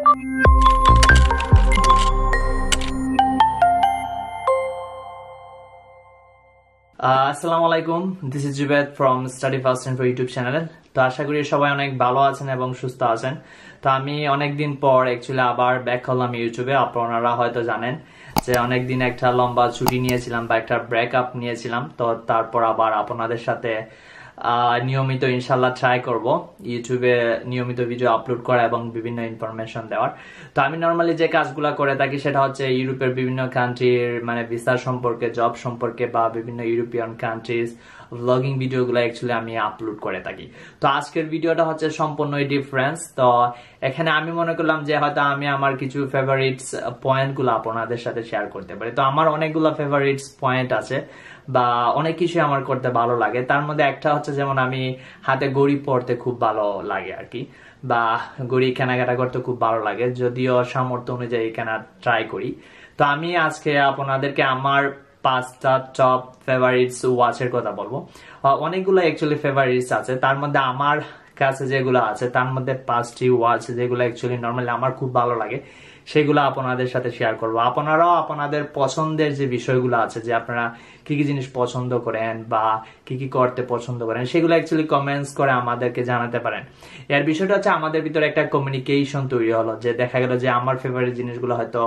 আসসালামু আলাইকুম this is Zubed from study first and YouTube channel তো আশা করি সবাই অনেক ভালো আছেন এবং সুস্থ আছেন তো আমি অনেকদিন পর অ্যাকচুয়ালি আবার ব্যাক হলাম ইউটিউবে আপনারা হয়তো জানেন যে অনেকদিন একটা লম্বা ছুটি নিয়েছিলাম বা একটা ব্রেক আপ নিয়েছিলাম তো তারপর আবার আপনাদের সাথে নিয়মিত ইনশাল্লাহ ট্রাই করব ইউটিউবে নিয়মিত ভিডিও আপলোড করা এবং বিভিন্ন ইনফরমেশন দেওয়ার তো আমি নর্মালি যে কাজগুলো করে থাকি সেটা হচ্ছে ইউরোপের বিভিন্ন কান্ট্রির মানে ভিসা সম্পর্কে জব সম্পর্কে বা বিভিন্ন ইউরোপিয়ান কান্ট্রিজ ব্লগিং ভিডিওগুলো অ্যাকচুয়ালি আমি আপলোড করে থাকি তো আজকের ভিডিওটা হচ্ছে সম্পূর্ণই ডিফারেন্স তো এখানে আমি মনে করলাম যে হয়তো আমি আমার কিছু ফেভারিটস পয়েন্টগুলো আপনাদের সাথে শেয়ার করতে পারি তো আমার অনেকগুলো ফেভারিটস পয়েন্ট আছে বা অনেক কিছু আমার করতে ভালো লাগে তার মধ্যে একটা হচ্ছে যেমন আমি হাতে গড়ি পড়তে খুব ভালো লাগে আর কি বা গড়ি কেনাকাটা করতে খুব ভালো লাগে যদিও সামর্থ্য অনুযায়ী কেনা ট্রাই করি তো আমি আজকে আপনাদেরকে আমার পাঁচটা টপ ফেভারিটস ওয়াচের কথা বলবো অনেকগুলো অ্যাকচুয়ালি ফেভারিটস আছে তার মধ্যে আমার কাছে যেগুলো আছে তার মধ্যে পাঁচটি ওয়াচ যেগুলো অ্যাকচুয়ালি নর্মালি আমার খুব ভালো লাগে সেগুলো আপনাদের সাথে শেয়ার করব আপনারাও আপনাদের পছন্দের যে বিষয়গুলো আছে যে আপনারা কি কি জিনিস পছন্দ করেন বা কি কি করতে পছন্দ করেন সেগুলো অ্যাকচুয়ালি কমেন্টস করে আমাদেরকে জানাতে পারেন এর বিষয়টা হচ্ছে আমাদের ভিতরে একটা কমিউনিকেশন তৈরি হলো যে দেখা গেল যে আমার ফেভারিট জিনিসগুলো হয়তো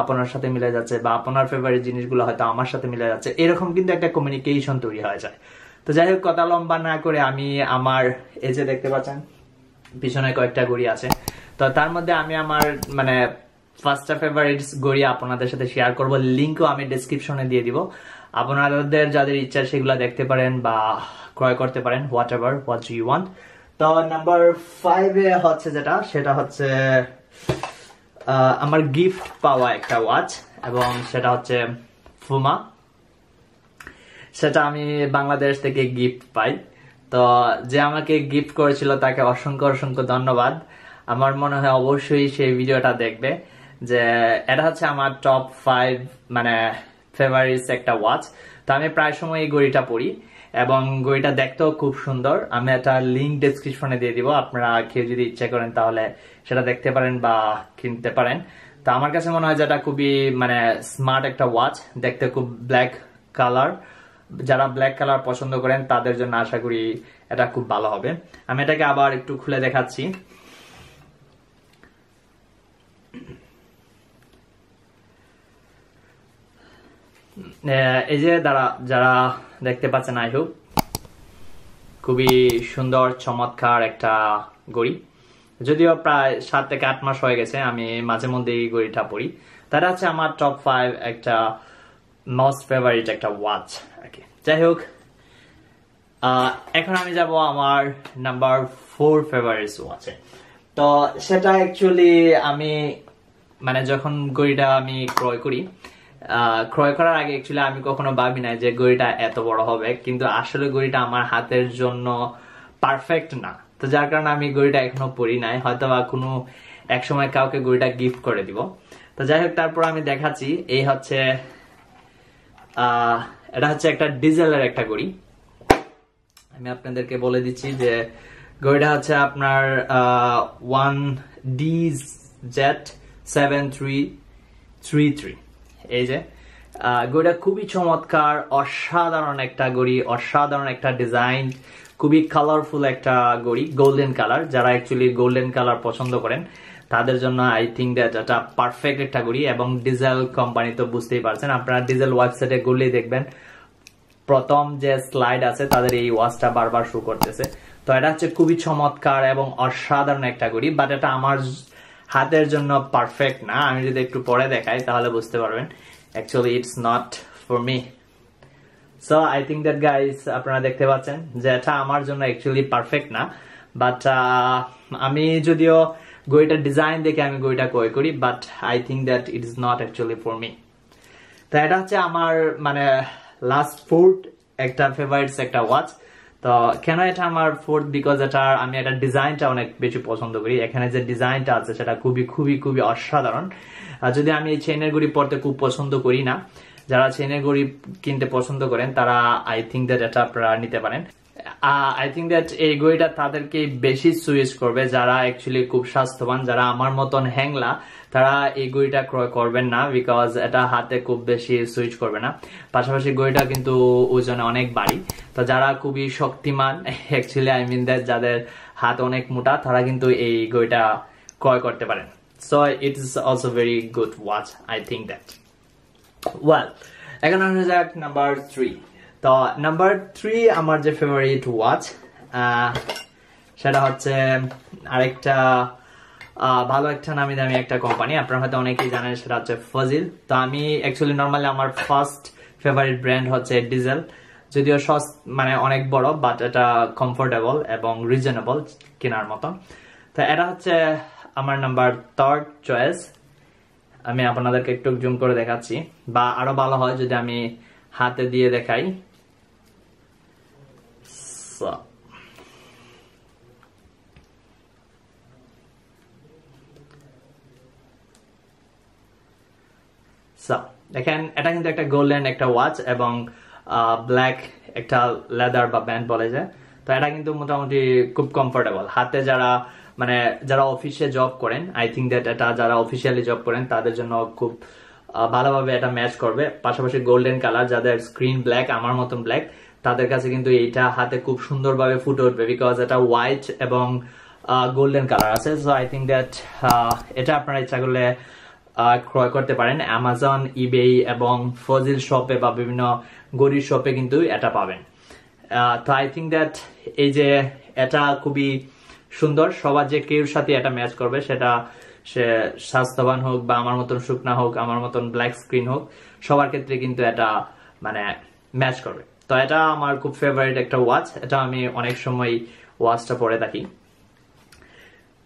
আপনার সাথে মিলে যাচ্ছে বা আপনার ফেভারিট জিনিসগুলো হয়তো আমার সাথে মিলে যাচ্ছে এরকম কিন্তু একটা কমিউনিকেশন তৈরি হয়ে যায় তো যাই হোক কথা লম্বা না করে আমি আমার এই যে দেখতে পাচ্ছেন পিছনে কয়েকটা গড়ি আছে তো তার মধ্যে আমি আমার মানে ফার্স্টটা ফেভারিটস গড়িয়ে আপনাদের সাথে শেয়ার করব লিঙ্কও আমি ডিসক্রিপশনে দিয়ে দিব আপনাদের যাদের ইচ্ছা সেগুলো দেখতে পারেন বা ক্রয় করতে পারেন whatever what you want তো নাম্বার ফাইভে হচ্ছে যেটা সেটা হচ্ছে আমার গিফট পাওয়া একটা ওয়াচ এবং সেটা হচ্ছে ফুমা সেটা আমি বাংলাদেশ থেকে গিফট পাই তো যে আমাকে গিফট করেছিল তাকে অসংখ্য অসংখ্য ধন্যবাদ আমার মনে হয় অবশ্যই সেই ভিডিওটা দেখবে যে এটা হচ্ছে আমার টপ ফাইভ মানে ফেভারিটস একটা ওয়াচ তো আমি প্রায় সময় এই গড়িটা পরি এবং গড়িটা দেখতেও খুব সুন্দর আমি একটা লিঙ্ক ডিসক্রিপশনে দিয়ে দিব আপনারা কেউ যদি ইচ্ছা করেন তাহলে সেটা দেখতে পারেন বা কিনতে পারেন তো আমার কাছে মনে হয় যে এটা খুবই মানে স্মার্ট একটা ওয়াচ দেখতে খুব ব্ল্যাক কালার যারা ব্ল্যাক কালার পছন্দ করেন তাদের জন্য আশা করি এটা খুব ভালো হবে আমি এটাকে আবার একটু খুলে দেখাচ্ছি এই যে দ্বারা যারা দেখতে পাচ্ছেন আই হোক খুবই সুন্দর চমৎকার একটা গড়ি যদিও প্রায় সাত থেকে আট মাস হয়ে গেছে আমি মাঝে মধ্যে এই গড়িটা পড়ি তারা আছে আমার টপ ফাইভ একটা মোস্ট ফেভারিট একটা ওয়াচ আর কি যাই হোক এখন আমি যাব আমার নাম্বার ফোর ফেভারিট ওয়াচে তো সেটা অ্যাকচুয়ালি আমি মানে যখন ঘড়িটা আমি ক্রয় করি ক্রয় করার আগে অ্যাকচুয়ালি আমি কখনো ভাবি না যে গড়িটা এত বড় হবে কিন্তু আসলে গড়িটা আমার হাতের জন্য পারফেক্ট না তো যার কারণে আমি গড়িটা এখনো পরি নাই হয়তো বা কোনো এক সময় কাউকে গড়িটা গিফট করে দিব তো যাই হোক তারপর আমি দেখাচ্ছি এই হচ্ছে এটা হচ্ছে একটা ডিজেলের একটা ঘড়ি আমি আপনাদেরকে বলে দিচ্ছি যে ঘড়িটা হচ্ছে আপনার one D Z seven three three three এই যে গড়িটা খুবই চমৎকার অসাধারণ একটা গড়ি অসাধারণ একটা ডিজাইন খুবই কালারফুল একটা গড়ি গোল্ডেন কালার যারা অ্যাকচুয়ালি গোল্ডেন কালার পছন্দ করেন তাদের জন্য আই থিঙ্ক দ্যাট এটা পারফেক্ট একটা গড়ি এবং ডিজেল কোম্পানি তো বুঝতেই পারছেন আপনারা ডিজেল ওয়েবসাইটে গড়লেই দেখবেন প্রথম যে স্লাইড আছে তাদের এই ওয়াচটা বারবার শুরু করতেছে তো এটা হচ্ছে খুবই চমৎকার এবং অসাধারণ একটা গড়ি বাট এটা আমার হাতের জন্য পারফেক্ট না আমি যদি একটু পরে দেখাই তাহলে বুঝতে পারবেন actually it's not for me so I think that guys আপনারা দেখতে পাচ্ছেন যে এটা আমার জন্য অ্যাকচুয়ালি পারফেক্ট না বাট আমি যদিও গড়িটার ডিজাইন দেখে আমি গড়িটা ক্রয় করি but I think that it is not actually for me তো এটা হচ্ছে আমার মানে লাস্ট ফুড একটা ফেভারিটস একটা ওয়াচ তো কেন এটা আমার ফোর্থ বিকজ এটা আমি এটা ডিজাইনটা অনেক বেশি পছন্দ করি এখানে যে ডিজাইনটা আছে সেটা খুবই খুবই খুবই অসাধারণ যদি আমি এই চেনের গুড়ি পরতে খুব পছন্দ করি না যারা চেনের গড়ি কিনতে পছন্দ করেন তারা আই থিঙ্ক দ্যাট এটা আপনারা নিতে পারেন আই থিঙ্ক দ্যাট এই গইটা তাদেরকে বেশি সুইচ করবে যারা অ্যাকচুয়ালি খুব স্বাস্থ্যবান যারা আমার মতন হ্যাংলা তারা এই গইটা ক্রয় করবেন না বিকজ এটা হাতে খুব বেশি সুইচ করবে না পাশাপাশি গইটা কিন্তু ওজনে অনেক বাড়ি তো যারা খুবই শক্তিমান অ্যাকচুয়ালি আই মিন দ্যাট যাদের হাত অনেক মোটা তারা কিন্তু এই গইটা ক্রয় করতে পারেন so it is also very good watch I think that well এখন আসা যাক নাম্বার থ্রি তো নাম্বার থ্রি আমার যে ফেভারিট ওয়াচ সেটা হচ্ছে আরেকটা ভালো একটা নামি দামি একটা কোম্পানি আপনারা হয়তো অনেকেই জানেন সেটা হচ্ছে ফজিল তো আমি অ্যাকচুয়ালি নর্মালি আমার ফার্স্ট ফেভারিট ব্র্যান্ড হচ্ছে ডিজেল যদিও সস মানে অনেক বড় বাট এটা কমফোর্টেবল এবং রিজনেবল কেনার মতো তো এটা হচ্ছে আমার নাম্বার থার্ড চয়েস আমি আপনাদেরকে একটু জুম করে দেখাচ্ছি বা আরো ভালো হয় যদি আমি হাতে দিয়ে দেখাই 色。সো দেখেন এটা কিন্তু একটা গোল্ডেন একটা ওয়াচ এবং ব্ল্যাক একটা লেদার বা ব্যান্ড বলে যায় তো এটা কিন্তু মোটামুটি খুব কমফোর্টেবল হাতে যারা মানে যারা অফিসে জব করেন আই থিঙ্ক দ্যাট এটা যারা অফিসিয়ালি জব করেন তাদের জন্য খুব ভালোভাবে এটা ম্যাচ করবে পাশাপাশি গোল্ডেন কালার যাদের স্ক্রিন ব্ল্যাক আমার মতন ব্ল্যাক তাদের কাছে কিন্তু এইটা হাতে খুব সুন্দরভাবে ফুটে উঠবে বিকজ এটা হোয়াইট এবং গোল্ডেন কালার আছে সো আই থিঙ্ক দ্যাট এটা আপনারা ইচ্ছা করলে ক্রয় করতে পারেন অ্যামাজন ইবেই এবং ফজিল শপে বা বিভিন্ন গরিব শপে কিন্তু এটা পাবেন তো আই থিঙ্ক দ্যাট এই যে এটা খুবই সুন্দর সবার যে কেউর সাথে এটা ম্যাচ করবে সেটা সে স্বাস্থ্যবান হোক বা আমার মতন শুকনা হোক আমার মতন ব্ল্যাক স্ক্রিন হোক সবার ক্ষেত্রে কিন্তু এটা মানে ম্যাচ করবে তো এটা আমার খুব ফেভারিট একটা ওয়াচ এটা আমি অনেক সময় ওয়াচটা পরে থাকি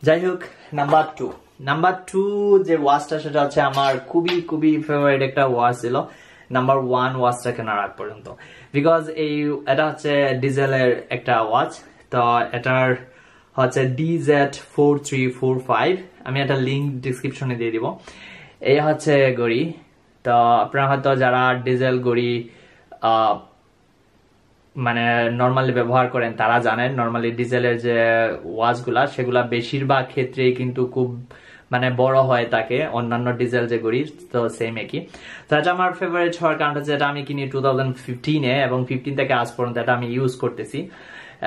যাই হোক নাম্বার টু নাম্বার টু যে ওয়াচটা সেটা হচ্ছে আমার খুবই খুবই ফেভারিট একটা ওয়াচ ছিল নাম্বার ওয়ান ওয়াচটা কেনার আগ পর্যন্ত বিকজ এই এটা হচ্ছে ডিজেলের একটা ওয়াচ তো এটার হচ্ছে D Z four three four five আমি একটা লিঙ্ক ডিসক্রিপশনে দিয়ে দিব এই হচ্ছে গড়ি তো আপনারা হয়তো যারা ডিজেল গড়ি মানে নর্মালি ব্যবহার করেন তারা জানেন নর্মালি ডিজেলের যে ওয়াশগুলা সেগুলা বেশিরভাগ ক্ষেত্রেই কিন্তু খুব মানে বড় হয় তাকে অন্যান্য ডিজেল যে গড়ি তো সেম একই তো এটা আমার ফেভারিট হওয়ার কারণ হচ্ছে যেটা আমি কিনি টু থাউজেন্ড ফিফটিনে এবং ফিফটিন থেকে আজ পর্যন্ত এটা আমি ইউজ করতেছি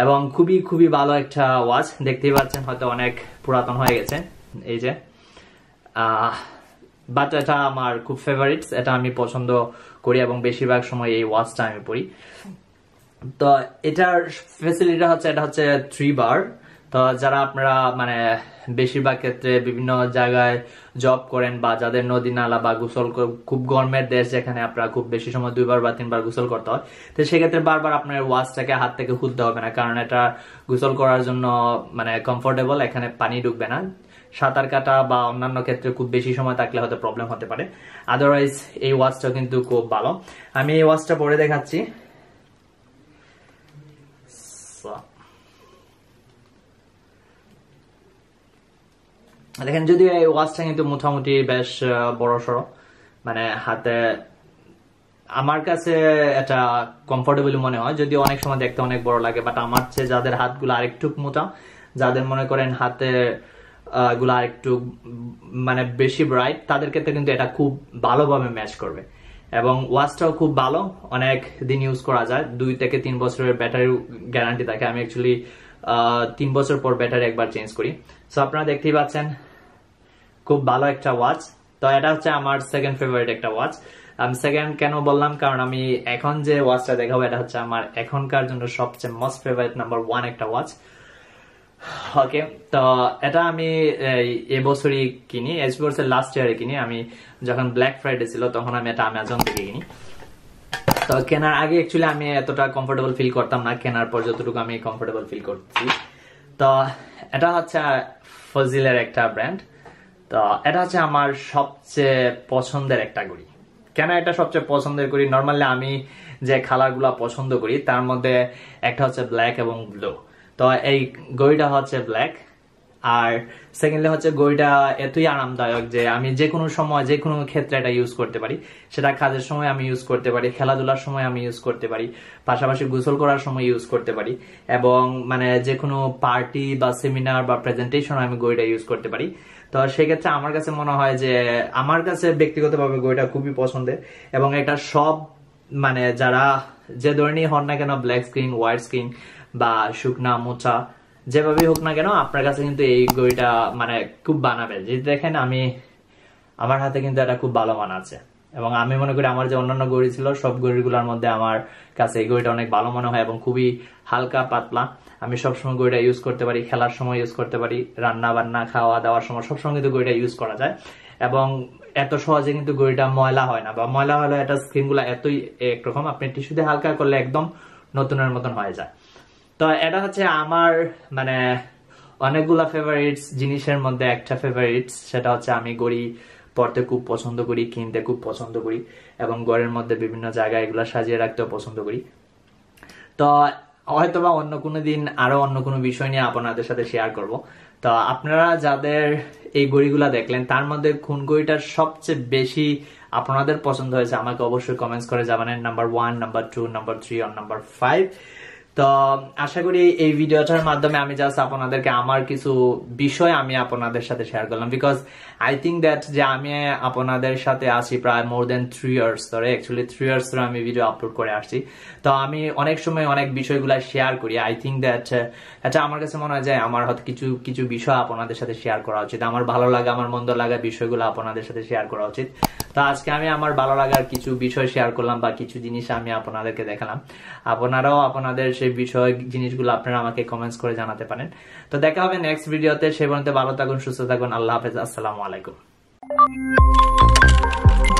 এবং খুবই খুবই ভালো একটা ওয়াচ দেখতেই পাচ্ছেন হয়তো অনেক পুরাতন হয়ে গেছে এই যে বাট এটা আমার খুব ফেভারিট এটা আমি পছন্দ করি এবং বেশিরভাগ সময় এই ওয়াচটা আমি পড়ি তো এটার ফেসিলিটি হচ্ছে এটা হচ্ছে থ্রি বার তো যারা আপনারা মানে বেশিরভাগ ক্ষেত্রে বিভিন্ন জায়গায় জব করেন বা যাদের নদী নালা বা গোসল খুব গরমের দেশ যেখানে আপনারা খুব বেশি সময় দুইবার বা তিনবার গোসল করতে হয় তো সেক্ষেত্রে বারবার আপনার ওয়াশটাকে হাত থেকে খুলতে হবে না কারণ এটা গোসল করার জন্য মানে কমফোর্টেবল এখানে পানি ঢুকবে না সাঁতার কাটা বা অন্যান্য ক্ষেত্রে খুব বেশি সময় থাকলে হয়তো প্রবলেম হতে পারে আদারওয়াইজ এই ওয়াশটা কিন্তু খুব ভালো আমি এই ওয়াশটা পরে দেখাচ্ছি দেখেন যদি এই ওয়াচটা কিন্তু মোটামুটি বেশ বড় সড় মানে হাতে আমার কাছে এটা কমফোর্টেবল মনে হয় যদিও অনেক সময় দেখতে অনেক বড় লাগে বাট আমার চেয়ে যাদের হাতগুলো আরেকটু মোটা যাদের মনে করেন হাতে গুলো আরেকটু মানে বেশি ব্রাইট তাদের ক্ষেত্রে কিন্তু এটা খুব ভালোভাবে ম্যাচ করবে এবং ওয়াচটাও খুব ভালো অনেক দিন ইউজ করা যায় দুই থেকে তিন বছরের ব্যাটারি গ্যারান্টি থাকে আমি অ্যাকচুয়ালি তিন বছর পর ব্যাটারি একবার চেঞ্জ করি সো আপনারা দেখতেই পাচ্ছেন খুব ভালো একটা ওয়াচ তো এটা হচ্ছে আমার সেকেন্ড ফেভারিট একটা ওয়াচ আমি সেকেন্ড কেন বললাম কারণ আমি এখন যে ওয়াচটা দেখাবো এটা হচ্ছে আমার এখনকার জন্য সবচেয়ে মোস্ট ফেভারিট নাম্বার ওয়ান একটা ওয়াচ ওকে তো এটা আমি এবছরই কিনি বছর লাস্ট ইয়ারে কিনি আমি যখন ব্ল্যাক ফ্রাইডে ছিল তখন আমি এটা অ্যামাজন থেকে কিনি তো কেনার আগে অ্যাকচুয়ালি আমি এতটা কমফোর্টেবল ফিল করতাম না কেনার পর যতটুকু আমি কমফোর্টেবল ফিল করছি তো এটা হচ্ছে ফজিলের একটা ব্র্যান্ড তো এটা হচ্ছে আমার সবচেয়ে পছন্দের একটা ঘড়ি কেন এটা সবচেয়ে পছন্দের করি নর্মালি আমি যে খালারগুলো পছন্দ করি তার মধ্যে একটা হচ্ছে ব্ল্যাক এবং ব্লু তো এই গড়িটা হচ্ছে ব্ল্যাক আর সেকেন্ডলি হচ্ছে গড়িটা এতই আরামদায়ক যে আমি যে কোনো সময় যে কোনো ক্ষেত্রে এটা ইউজ করতে পারি সেটা কাজের সময় আমি ইউজ করতে পারি খেলাধুলার সময় আমি ইউজ করতে পারি পাশাপাশি গোসল করার সময় ইউজ করতে পারি এবং মানে যে কোনো পার্টি বা সেমিনার বা প্রেজেন্টেশন আমি গড়িটা ইউজ করতে পারি তো সেক্ষেত্রে আমার কাছে মনে হয় যে আমার কাছে ব্যক্তিগতভাবে গোয়েটা খুবই পছন্দের এবং এটা সব মানে যারা যে ধরনের হন না কেন ব্ল্যাক স্ক্রিন হোয়াইট স্ক্রিন বা শুকনা মোচা যেভাবেই হোক না কেন আপনার কাছে কিন্তু এই গড়িটা মানে খুব বানাবে যদি দেখেন আমি আমার হাতে কিন্তু এটা খুব ভালো মান আছে এবং আমি মনে করি আমার যে অন্যান্য গড়ি ছিল সব গড়িগুলোর মধ্যে আমার কাছে এই গড়িটা অনেক ভালো মনে হয় এবং খুবই হালকা পাতলা আমি সবসময় গইটা ইউজ করতে পারি খেলার সময় ইউজ করতে পারি রান্না বান্না খাওয়া দাওয়ার সময় সবসময় কিন্তু গইটা ইউজ করা যায় এবং এত সহজে কিন্তু গড়িটা ময়লা হয় না বা ময়লা হলে এটা গুলা এতই একরকম আপনি টিস্যু দিয়ে হালকা করলে একদম নতুনের মতন হয়ে যায় তো এটা হচ্ছে আমার মানে অনেকগুলা ফেভারিটস জিনিসের মধ্যে একটা ফেভারিটস সেটা হচ্ছে আমি গড়ি পড়তে খুব পছন্দ করি কিনতে খুব পছন্দ করি এবং গড়ের মধ্যে বিভিন্ন জায়গায় এগুলো সাজিয়ে রাখতেও পছন্দ করি তো হয়তো বা অন্য কোনো দিন আরো অন্য কোনো বিষয় নিয়ে আপনাদের সাথে শেয়ার করব তো আপনারা যাদের এই গড়িগুলা দেখলেন তার মধ্যে খুন গড়িটার সবচেয়ে বেশি আপনাদের পছন্দ হয়েছে আমাকে অবশ্যই কমেন্টস করে জানেন number one number two number three আর নাম্বার ফাইভ তো আশা করি এই ভিডিওটার মাধ্যমে আমি জাস্ট আপনাদেরকে আমার কিছু বিষয় আমি আপনাদের সাথে শেয়ার করলাম বিকজ আই থিঙ্ক দ্যাট যে আমি আপনাদের সাথে আসি প্রায় মোর দেন থ্রি ইয়ার্স ধরে অ্যাকচুয়ালি থ্রি ইয়ার্স ধরে আমি ভিডিও আপলোড করে আসছি তো আমি অনেক সময় অনেক বিষয়গুলো শেয়ার করি আই থিঙ্ক দ্যাট আচ্ছা আমার কাছে মনে হয় যে আমার হয়তো কিছু কিছু বিষয় আপনাদের সাথে শেয়ার করা উচিত আমার ভালো লাগা আমার মন্দ লাগা বিষয়গুলো আপনাদের সাথে শেয়ার করা উচিত তো আজকে আমি আমার ভালো লাগার কিছু বিষয় শেয়ার করলাম বা কিছু জিনিস আমি আপনাদেরকে দেখালাম আপনারাও আপনাদের সেই বিষয় জিনিসগুলো আপনারা আমাকে কমেন্টস করে জানাতে পারেন তো দেখা হবে নেক্সট ভিডিওতে সে পর্যন্ত ভালো থাকুন সুস্থ থাকুন আল্লাহ হাফেজ আসসালামু আলাইকুম